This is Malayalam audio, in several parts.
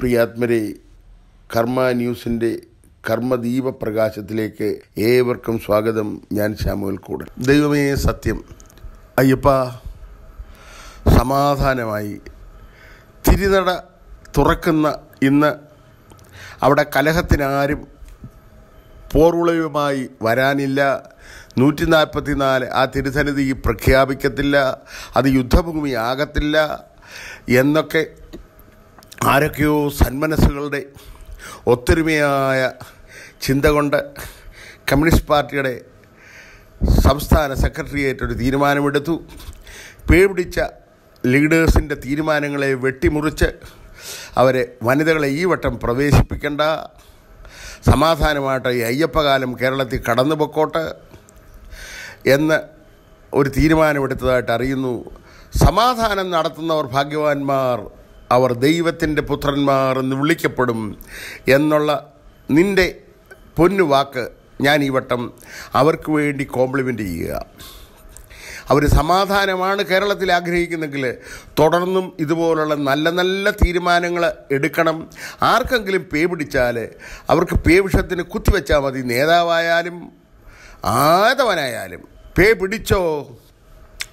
പ്രിയാത്മരെ കർമ്മ ന്യൂസിൻ്റെ കർമ്മദീപ പ്രകാശത്തിലേക്ക് ഏവർക്കും സ്വാഗതം ഞാൻ ശ്യാമുവൽ കൂടൻ ദൈവമേ സത്യം അയ്യപ്പ സമാധാനമായി തിരിനട തുറക്കുന്ന ഇന്ന് അവിടെ കലഹത്തിനാരും പോർവുളയുമായി വരാനില്ല നൂറ്റി നാല് ആ തിരുസന്നിധി പ്രഖ്യാപിക്കത്തില്ല അത് യുദ്ധഭൂമിയാകത്തില്ല എന്നൊക്കെ ആരൊക്കെയോ സന്മനസ്സുകളുടെ ഒത്തൊരുമയായ ചിന്ത കൊണ്ട് കമ്മ്യൂണിസ്റ്റ് പാർട്ടിയുടെ സംസ്ഥാന സെക്രട്ടേറിയറ്റ് ഒരു തീരുമാനമെടുത്തു പിഴപിടിച്ച ലീഡേഴ്സിൻ്റെ തീരുമാനങ്ങളെ വെട്ടിമുറിച്ച് അവരെ വനിതകളെ ഈ വട്ടം പ്രവേശിപ്പിക്കേണ്ട സമാധാനമായിട്ട് ഈ അയ്യപ്പകാലം കേരളത്തിൽ കടന്നു പൊക്കോട്ട് എന്ന് ഒരു തീരുമാനമെടുത്തതായിട്ട് അറിയുന്നു സമാധാനം നടത്തുന്നവർ ഭാഗ്യവാന്മാർ അവർ ദൈവത്തിൻ്റെ പുത്രന്മാർ എന്ന് വിളിക്കപ്പെടും എന്നുള്ള നിൻ്റെ പൊന്നുവാക്ക് ഞാൻ ഈ വട്ടം അവർക്ക് വേണ്ടി കോംപ്ലിമെൻ്റ് ചെയ്യുക അവർ സമാധാനമാണ് കേരളത്തിൽ ആഗ്രഹിക്കുന്നെങ്കിൽ തുടർന്നും ഇതുപോലുള്ള നല്ല നല്ല തീരുമാനങ്ങൾ എടുക്കണം ആർക്കെങ്കിലും പേ പിടിച്ചാൽ അവർക്ക് പേ വിഷത്തിന് കുത്തിവെച്ചാൽ മതി നേതാവായാലും ആദവനായാലും പേ പിടിച്ചോ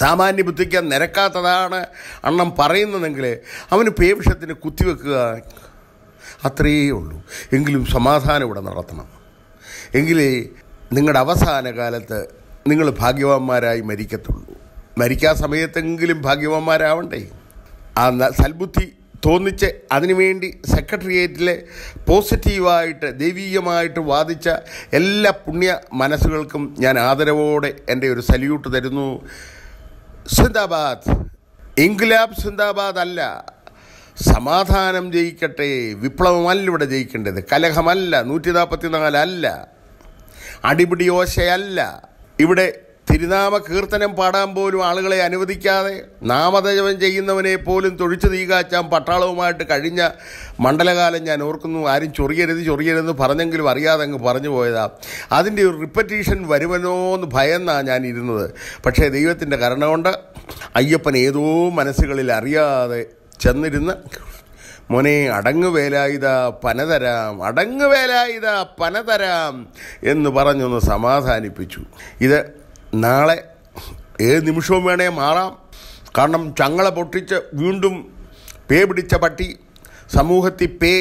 സാമാന്യ ബുദ്ധിക്ക് നിരക്കാത്തതാണ് അണ്ണം പറയുന്നതെങ്കിൽ അവന് പേവിഷത്തിന് കുത്തിവെക്കുക അത്രയേ ഉള്ളൂ എങ്കിലും സമാധാനം ഇവിടെ നടത്തണം എങ്കിലേ നിങ്ങളുടെ അവസാന കാലത്ത് നിങ്ങൾ ഭാഗ്യവാന്മാരായി മരിക്കത്തുള്ളൂ മരിക്കാൻ സമയത്തെങ്കിലും ഭാഗ്യവാന്മാരാവണ്ടേ ആ സൽബുദ്ധി തോന്നിച്ച് അതിനുവേണ്ടി സെക്രട്ടേറിയറ്റിലെ പോസിറ്റീവായിട്ട് ദൈവീകമായിട്ട് വാദിച്ച എല്ലാ പുണ്യ മനസ്സുകൾക്കും ഞാൻ ആദരവോടെ എൻ്റെ ഒരു സല്യൂട്ട് തരുന്നു സിന്ദാബാദ് ഇൻഗ്ലാബ് സിന്ദാബാദ് അല്ല സമാധാനം ജയിക്കട്ടെ വിപ്ലവമല്ല ഇവിടെ ജയിക്കേണ്ടത് കലഹമല്ല നൂറ്റി നാൽപ്പത്തി നാലല്ല അടിപിടി ഓശയല്ല ഇവിടെ തിരുനാമ കീർത്തനം പാടാൻ പോലും ആളുകളെ അനുവദിക്കാതെ നാമധജപം ചെയ്യുന്നവനെ പോലും തൊഴിച്ചു തീകാച്ചാൻ പട്ടാളവുമായിട്ട് കഴിഞ്ഞ മണ്ഡലകാലം ഞാൻ ഓർക്കുന്നു ആരും ചൊറിയരുത് ചൊറിയരുതെന്ന് പറഞ്ഞെങ്കിലും അറിയാതെ അങ്ങ് പറഞ്ഞു പോയതാ അതിൻ്റെ ഒരു റിപ്പറ്റീഷൻ വരുമനോ എന്ന് ഭയന്നാണ് ഞാൻ ഇരുന്നത് പക്ഷേ ദൈവത്തിൻ്റെ കരണം കൊണ്ട് അയ്യപ്പൻ ഏതോ മനസ്സുകളിൽ അറിയാതെ ചെന്നിരുന്ന് മോനെ അടങ്ങ് വേലായുധ പനതരാം അടങ്ങ് വേലായുധ പനതരാം എന്ന് പറഞ്ഞൊന്ന് സമാധാനിപ്പിച്ചു ഇത് നാളെ ഏത് നിമിഷവും വേണേ മാറാം കാരണം ചങ്ങള പൊട്ടിച്ച് വീണ്ടും പേ പിടിച്ച പട്ടി സമൂഹത്തിൽ പേ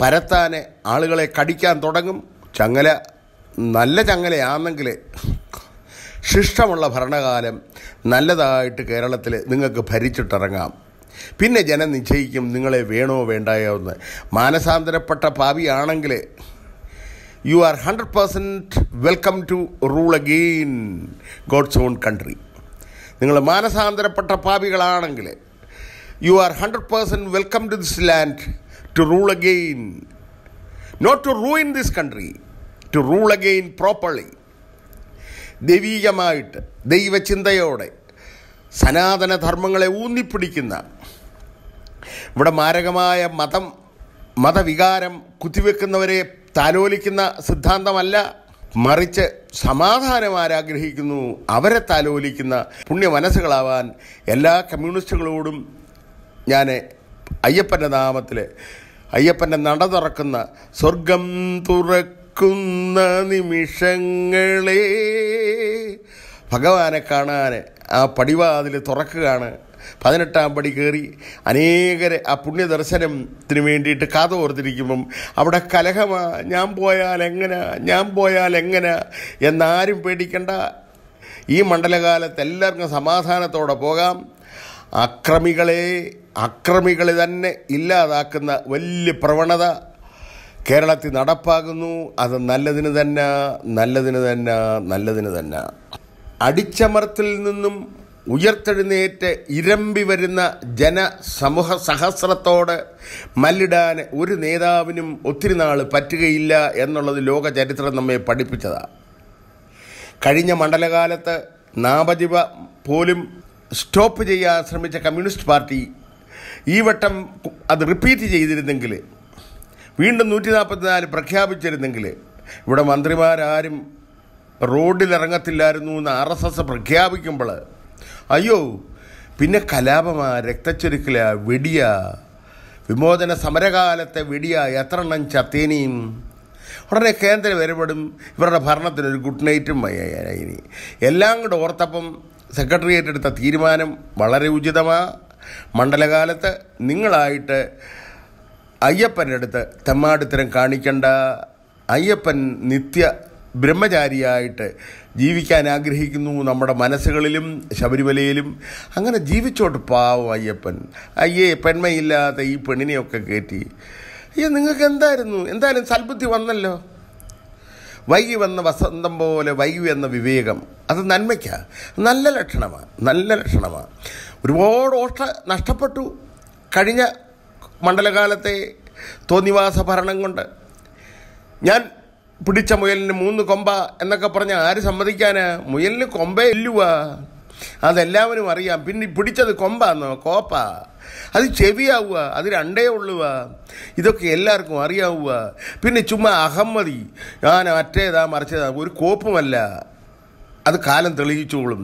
പരത്താൻ ആളുകളെ കടിക്കാൻ തുടങ്ങും ചങ്ങല നല്ല ചങ്ങലയാണെങ്കിൽ ശിഷ്ടമുള്ള ഭരണകാലം നല്ലതായിട്ട് കേരളത്തിൽ നിങ്ങൾക്ക് ഭരിച്ചിട്ടിറങ്ങാം പിന്നെ ജനം നിശ്ചയിക്കും നിങ്ങളെ വേണോ വേണ്ടായോ എന്ന് മാനസാന്തരപ്പെട്ട പാവിയാണെങ്കിൽ you are hundred percent welcome to rule again God's own country നിങ്ങൾ മാനസാന്തരപ്പെട്ട പാപികളാണെങ്കിൽ you are hundred percent welcome to this land to rule again not to rule in this country to rule again properly ദൈവീകമായിട്ട് ദൈവചിന്തയോടെ സനാതന ധർമ്മങ്ങളെ ഊന്നിപ്പിടിക്കുന്ന ഇവിടെ മാരകമായ മതം മതവികാരം കുത്തിവെക്കുന്നവരെ താലോലിക്കുന്ന സിദ്ധാന്തമല്ല മറിച്ച് സമാധാനം ആരാഗ്രഹിക്കുന്നു അവരെ താലോലിക്കുന്ന പുണ്യ മനസ്സുകളാവാൻ എല്ലാ കമ്മ്യൂണിസ്റ്റുകളോടും ഞാൻ അയ്യപ്പൻ്റെ നാമത്തിൽ അയ്യപ്പൻ്റെ നട തുറക്കുന്ന സ്വർഗം തുറക്കുന്ന നിമിഷങ്ങളെ ഭഗവാനെ കാണാൻ ആ പടിവാതിൽ തുറക്കുകയാണ് പതിനെട്ടാം പടി കയറി അനേകരെ ആ പുണ്യദർശനത്തിന് വേണ്ടിയിട്ട് കാതോർത്തിരിക്കുമ്പം അവിടെ കലഹമാ ഞാൻ പോയാൽ എങ്ങനെ ഞാൻ പോയാൽ എങ്ങനെ എന്നാരും പേടിക്കണ്ട ഈ മണ്ഡലകാലത്ത് എല്ലാവർക്കും സമാധാനത്തോടെ പോകാം അക്രമികളെ അക്രമികളെ തന്നെ ഇല്ലാതാക്കുന്ന വലിയ പ്രവണത കേരളത്തിൽ നടപ്പാകുന്നു അത് നല്ലതിന് തന്നെ നല്ലതിന് തന്നെ നല്ലതിന് തന്നെ അടിച്ചമർത്തിൽ നിന്നും ഉയർത്തെഴുന്നേറ്റ് ഇരമ്പി വരുന്ന ജനസമൂഹ സഹസ്രത്തോട് മല്ലിടാൻ ഒരു നേതാവിനും ഒത്തിരി നാൾ പറ്റുകയില്ല എന്നുള്ളത് ലോക ചരിത്രം നമ്മെ പഠിപ്പിച്ചതാണ് കഴിഞ്ഞ മണ്ഡലകാലത്ത് നാപതിവ പോലും സ്റ്റോപ്പ് ചെയ്യാൻ ശ്രമിച്ച കമ്മ്യൂണിസ്റ്റ് പാർട്ടി ഈ വട്ടം അത് റിപ്പീറ്റ് ചെയ്തിരുന്നെങ്കിൽ വീണ്ടും നൂറ്റി നാൽപ്പത്തിനാല് പ്രഖ്യാപിച്ചിരുന്നെങ്കിൽ ഇവിടെ മന്ത്രിമാരാരും റോഡിലിറങ്ങത്തില്ലായിരുന്നു എന്ന് ആർ എസ് എസ് പ്രഖ്യാപിക്കുമ്പോൾ അയ്യോ പിന്നെ കലാപമാ രക്തച്ചൊരുക്കില വെടിയ വിമോചന സമരകാലത്തെ വെടിയ എത്ര എണ്ണം ചത്തേനിയും ഉടനെ കേന്ദ്രം വരുമ്പോഴും ഇവരുടെ ഒരു ഗുഡ് നൈറ്റും ഇനി എല്ലാം കൂടെ ഓർത്തപ്പം സെക്രട്ടേറിയറ്റ് എടുത്ത തീരുമാനം വളരെ ഉചിതമാ മണ്ഡലകാലത്ത് നിങ്ങളായിട്ട് അയ്യപ്പൻ്റെ അടുത്ത് തെമ്മാടിത്തരം കാണിക്കണ്ട അയ്യപ്പൻ നിത്യ ബ്രഹ്മചാരിയായിട്ട് ജീവിക്കാൻ ആഗ്രഹിക്കുന്നു നമ്മുടെ മനസ്സുകളിലും ശബരിമലയിലും അങ്ങനെ ജീവിച്ചോട്ട് പാവം അയ്യപ്പൻ അയ്യേ പെൺമയില്ലാത്ത ഈ പെണ്ണിനെയൊക്കെ കയറ്റി അയ്യോ നിങ്ങൾക്ക് എന്തായിരുന്നു എന്തായാലും സൽബുദ്ധി വന്നല്ലോ വൈകി വന്ന വസന്തം പോലെ വൈകി എന്ന വിവേകം അത് നന്മയ്ക്കാണ് നല്ല ലക്ഷണമാണ് നല്ല ലക്ഷണമാണ് ഒരുപാട് ഓഷ്ട നഷ്ടപ്പെട്ടു കഴിഞ്ഞ മണ്ഡലകാലത്തെ തോന്നിവാസ ഭരണം കൊണ്ട് ഞാൻ പിടിച്ച മുയലിന് മൂന്ന് കൊമ്പ എന്നൊക്കെ പറഞ്ഞ ആര് സമ്മതിക്കാന് മുയലിന് കൊമ്പേ ഇല്ലുവാ അതെല്ലാവരും അറിയാം പിന്നെ പിടിച്ചത് കൊമ്പാന്നോ കോപ്പ അത് ചെവിയാവുക അത് രണ്ടേ ഉള്ളുക ഇതൊക്കെ എല്ലാവർക്കും അറിയാവുക പിന്നെ ചുമ്മാ അഹമ്മതി ഞാൻ അറ്റേതാ മറിച്ചതാ ഒരു കോപ്പുമല്ല അത് കാലം തെളിയിച്ചോളും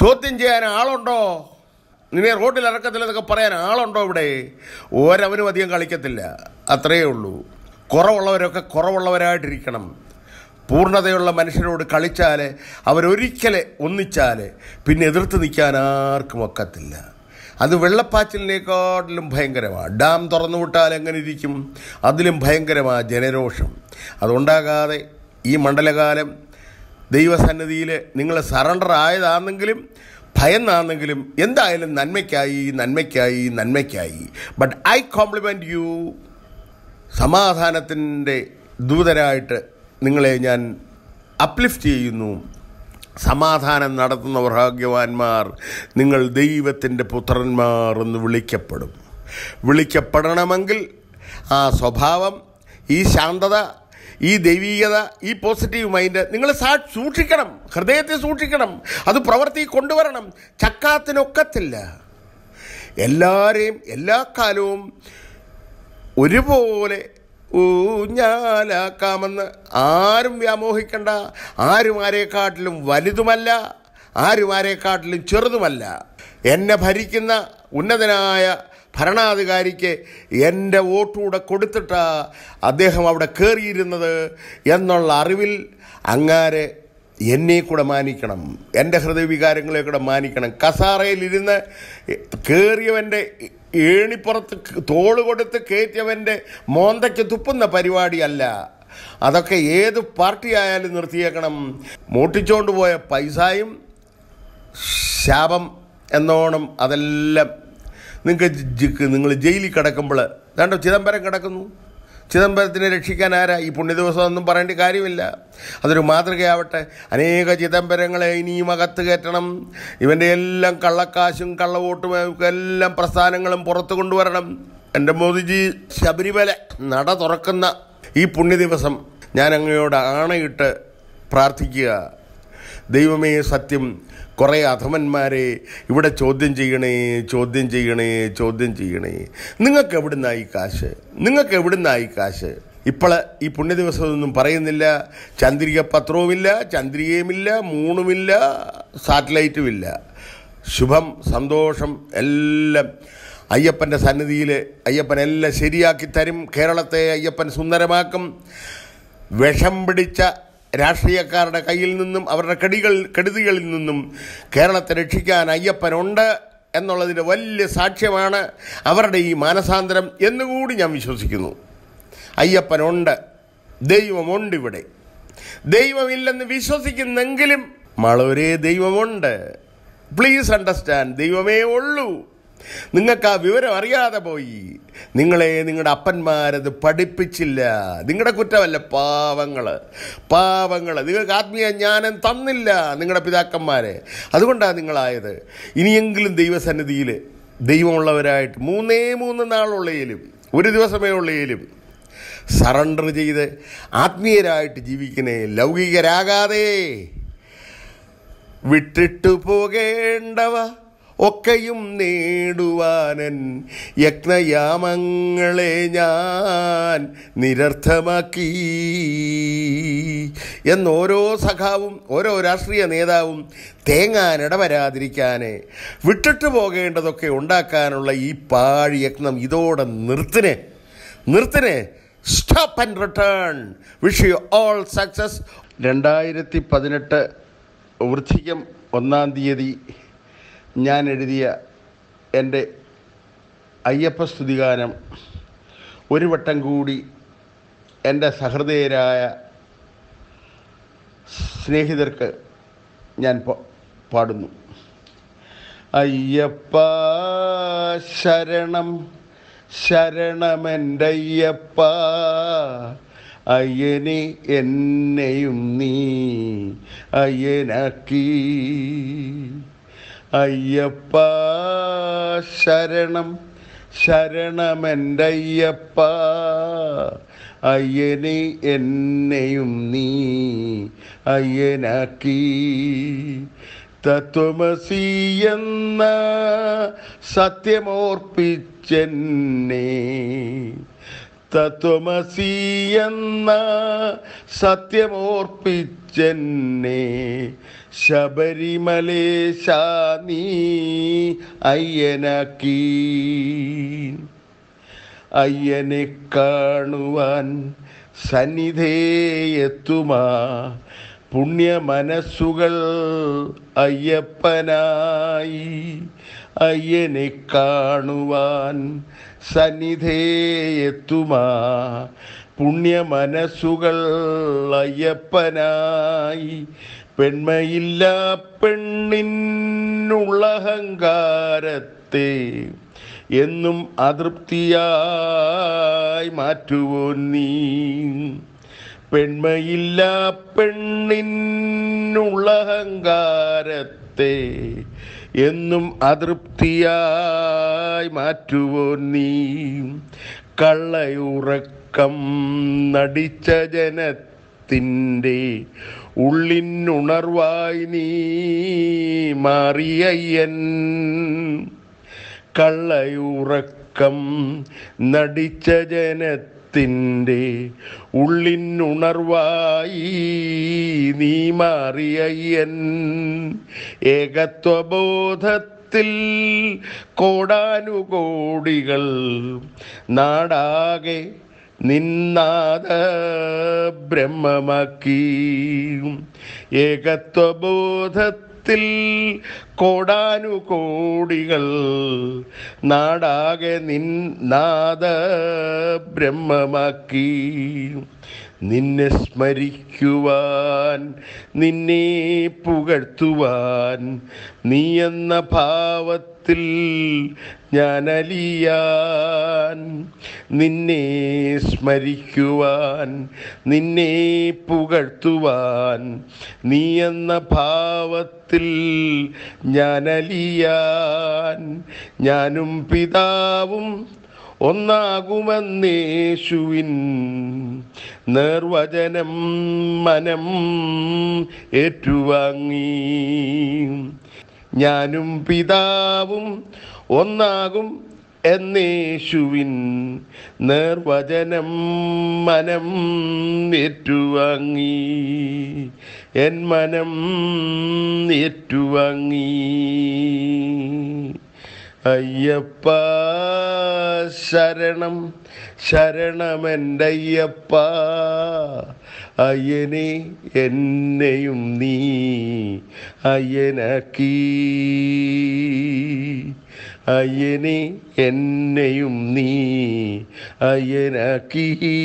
ചോദ്യം ചെയ്യാൻ ആളുണ്ടോ നിന്നെ റോഡിൽ ഇറക്കത്തില്ലെന്നൊക്കെ പറയാൻ ആളുണ്ടോ ഇവിടെ ഓരവനും അധികം കളിക്കത്തില്ല അത്രയേ ഉള്ളൂ കുറവുള്ളവരൊക്കെ കുറവുള്ളവരായിട്ടിരിക്കണം പൂർണ്ണതയുള്ള മനുഷ്യരോട് കളിച്ചാൽ അവരൊരിക്കലെ ഒന്നിച്ചാൽ പിന്നെ എതിർത്ത് നിൽക്കാൻ ആർക്കും ഒക്കത്തില്ല അത് വെള്ളപ്പാച്ചിലിനേക്കാട്ടിലും ഭയങ്കരമാണ് ഡാം തുറന്നു വിട്ടാൽ എങ്ങനെ ഇരിക്കും അതിലും ഭയങ്കരമാണ് ജനരോഷം അതുണ്ടാകാതെ ഈ മണ്ഡലകാലം ദൈവസന്നിധിയിൽ നിങ്ങൾ സറണ്ടർ ആയതാണെങ്കിലും ഭയന്നാണെങ്കിലും എന്തായാലും നന്മയ്ക്കായി നന്മയ്ക്കായി നന്മയ്ക്കായി ബട്ട് ഐ കോംപ്ലിമെൻറ്റ് യു സമാധാനത്തിൻ്റെ ദൂതരായിട്ട് നിങ്ങളെ ഞാൻ അപ്ലിഫ്റ്റ് ചെയ്യുന്നു സമാധാനം നടത്തുന്ന ഭാഗ്യവാന്മാർ നിങ്ങൾ ദൈവത്തിൻ്റെ പുത്രന്മാർ എന്ന് വിളിക്കപ്പെടും വിളിക്കപ്പെടണമെങ്കിൽ ആ സ്വഭാവം ഈ ശാന്തത ഈ ദൈവീകത ഈ പോസിറ്റീവ് മൈൻഡ് നിങ്ങൾ സാ സൂക്ഷിക്കണം ഹൃദയത്തെ സൂക്ഷിക്കണം അത് പ്രവർത്തി കൊണ്ടുവരണം ചക്കാത്തിനൊക്കത്തില്ല എല്ലാവരെയും എല്ലാ കാലവും ഒരുപോലെ ഊഞ്ഞാലാക്കാമെന്ന് ആരും വ്യാമോഹിക്കണ്ട ആരും ആരെക്കാട്ടിലും വലുതുമല്ല ആരും ആരെക്കാട്ടിലും ചെറുതുമല്ല എന്നെ ഭരിക്കുന്ന ഉന്നതനായ ഭരണാധികാരിക്ക് എൻ്റെ വോട്ടുകൂടെ കൊടുത്തിട്ടാ അദ്ദേഹം അവിടെ കയറിയിരുന്നത് എന്നുള്ള അറിവിൽ അങ്ങാരെ എന്നെ കൂടെ മാനിക്കണം എൻ്റെ ഹൃദയവികാരങ്ങളെ കൂടെ മാനിക്കണം കസാറയിലിരുന്ന് കയറിയവൻ്റെ ഏണിപ്പുറത്ത് തോള് കൊടുത്ത് കയറ്റിയവൻ്റെ മോന്തയ്ക്ക് തുപ്പുന്ന പരിപാടിയല്ല അതൊക്കെ ഏത് പാർട്ടി ആയാലും നിർത്തിയേക്കണം മൂട്ടിച്ചോണ്ട് പോയ പൈസയും ശാപം എന്നോണം അതെല്ലാം നിങ്ങൾക്ക് നിങ്ങൾ ജയിലിൽ കിടക്കുമ്പോൾ കണ്ടോ ചിദംബരം കിടക്കുന്നു ചിദംബരത്തിനെ രക്ഷിക്കാൻ ആരാ ഈ പുണ്യ ഒന്നും പറയേണ്ട കാര്യമില്ല അതൊരു മാതൃകയാവട്ടെ അനേക ചിദംബരങ്ങളെ ഇനിയും അകത്ത് കയറ്റണം ഇവൻ്റെ എല്ലാം കള്ളക്കാശും കള്ളവോട്ടും എല്ലാം പ്രസ്ഥാനങ്ങളും പുറത്തു കൊണ്ടുവരണം എൻ്റെ മോദിജി ശബരിമല നട തുറക്കുന്ന ഈ പുണ്യ ദിവസം ഞാൻ അങ്ങയോട് ആണയിട്ട് പ്രാർത്ഥിക്കുക ദൈവമേ സത്യം കുറേ അധമന്മാരെ ഇവിടെ ചോദ്യം ചെയ്യണേ ചോദ്യം ചെയ്യണേ ചോദ്യം ചെയ്യണേ നിങ്ങൾക്ക് എവിടുന്നായി കാശ് നിങ്ങൾക്ക് എവിടുന്നായി കാശ് ഇപ്പോൾ ഈ പുണ്യ ദിവസമൊന്നും പറയുന്നില്ല ചന്ദ്രിക പത്രവുമില്ല ചന്ദ്രികയുമില്ല മൂണുമില്ല സാറ്റലൈറ്റുമില്ല ശുഭം സന്തോഷം എല്ലാം അയ്യപ്പൻ്റെ സന്നിധിയിൽ അയ്യപ്പൻ എല്ലാം ശരിയാക്കി തരും കേരളത്തെ അയ്യപ്പൻ സുന്ദരമാക്കും വിഷം പിടിച്ച രാഷ്ട്രീയക്കാരുടെ കയ്യിൽ നിന്നും അവരുടെ കെടികൾ കെടുതികളിൽ നിന്നും കേരളത്തെ രക്ഷിക്കാൻ അയ്യപ്പനുണ്ട് എന്നുള്ളതിൻ്റെ വലിയ സാക്ഷ്യമാണ് അവരുടെ ഈ മാനസാന്തരം എന്നുകൂടി ഞാൻ വിശ്വസിക്കുന്നു അയ്യപ്പനുണ്ട് ദൈവമുണ്ട് ഇവിടെ ദൈവമില്ലെന്ന് വിശ്വസിക്കുന്നെങ്കിലും മളൊരേ ദൈവമുണ്ട് പ്ലീസ് അണ്ടർസ്റ്റാൻഡ് ദൈവമേ ഉള്ളൂ നിങ്ങൾക്ക് ആ വിവരം അറിയാതെ പോയി നിങ്ങളെ നിങ്ങളുടെ അപ്പന്മാരത് പഠിപ്പിച്ചില്ല നിങ്ങളുടെ കുറ്റമല്ല പാവങ്ങൾ പാവങ്ങൾ നിങ്ങൾക്ക് ആത്മീയ ജ്ഞാനം തന്നില്ല നിങ്ങളുടെ പിതാക്കന്മാരെ അതുകൊണ്ടാണ് നിങ്ങളായത് ഇനിയെങ്കിലും ദൈവസന്നിധിയിൽ ദൈവമുള്ളവരായിട്ട് മൂന്നേ മൂന്ന് നാളുള്ളയിലും ഒരു ദിവസമേ ഉള്ളയിലും സറണ്ടർ ചെയ്ത് ആത്മീയരായിട്ട് ജീവിക്കണേ ലൗകികരാകാതെ വിട്ടിട്ടു പോകേണ്ടവ ഒക്കെയും നേടുവാനൻ യജ്ഞയാമങ്ങളെ ഞാൻ നിരർത്ഥമാക്കി എന്നോരോ സഖാവും ഓരോ രാഷ്ട്രീയ നേതാവും തേങ്ങാനിട വരാതിരിക്കാൻ വിട്ടിട്ട് പോകേണ്ടതൊക്കെ ഉണ്ടാക്കാനുള്ള ഈ പാഴ് യജ്ഞം ഇതോടെ നിർത്തിനെ നിർത്തിനെ stop and return wish you all success രണ്ടായിരത്തി പതിനെട്ട് വൃദ്ധികം ഒന്നാം തീയതി ഞാൻ എഴുതിയ എൻ്റെ അയ്യപ്പ സ്തുതിഗാനം ഒരു വട്ടം കൂടി എൻ്റെ സഹൃദയരായ സ്നേഹിതർക്ക് ഞാൻ പാടുന്നു അയ്യപ്പ ശരണം ശരണമെൻ്റയ്യപ്പ അയ്യനെ എന്നെയും നീ അയ്യനാക്കി അയ്യപ്പ ശരണം ശരണമെൻ്റയ്യപ്പ അയ്യനെ എന്നെയും നീ അയ്യനാക്കി തത്വമസി എന്ന സത്യമോർപ്പിച്ചെന്നെ തത്വമസി എന്ന സത്യമോർപ്പിച്ചെന്നെ ശബരിമലേശ നീ അയ്യനെ കാണുവാൻ സന്നിധേയെത്തുമാ പുണ്യ മനസ്സുകൾ അയ്യപ്പനായി അയ്യനെ കാണുവാൻ സന്നിധേയെത്തുമാ പുണ്യ മനസ്സുകൾ അയ്യപ്പനായി പെണ്ണിന്നുള്ള അഹങ്കാരത്തെ എന്നും അതൃപ്തിയായി മാറ്റുവോ നീ പെണ്ണിന്നുള്ള അഹങ്കാരത്തെ എന്നും അതൃപ്തിയായി മാറ്റുവോ നീ കള്ളയുറക്കം നടിച്ച ജനത്തിൻ്റെ ഉള്ളിനുണർവായി നീ മാറിയയ്യൻ കള്ളയുറക്കം നടിച്ച ജനത്തിൻ്റെ ഉള്ളിനുണർവായി നീ മാറിയയ്യൻ ഏകത്വബോധത്തിൽ കോടാനുകോടികൾ നാടാകെ നിന്നാദ ബ്രഹ്മമാക്കി ഏകത്വബോധത്തിൽ കോടാനുകോടികൾ നാടാകെ നിന്നാദ ബ്രഹ്മമാക്കി നിന്നെ സ്മരിക്കുവാൻ നിന്നെ പുകഴ്ത്തുവാൻ നീ എന്ന ഭാവത്തിൽ ഞാനലിയാൻ നിന്നെ സ്മരിക്കുവാൻ നിന്നെ പുകഴ്ത്തുവാൻ നീ എന്ന ഭാവത്തിൽ ഞാനലിയാൻ ഞാനും പിതാവും ഒന്നാകുമെന്നേശുവിൻ നിർവചനം മനം ഏറ്റുവാങ്ങി ഞാനും പിതാവും ഒന്നാകും എന്നേശുവിൻ നിർവചനം മനം ഏറ്റുവാങ്ങി എൻ മനം ഏറ്റുവാങ്ങി അയ്യപ്പ ശരണം ശരണമെൻ്റയ്യപ്പ അയ്യനെ എന്നെയും നീ അയ്യനക്കീ അയ്യനെ എന്നെയും നീ അയനാക്കി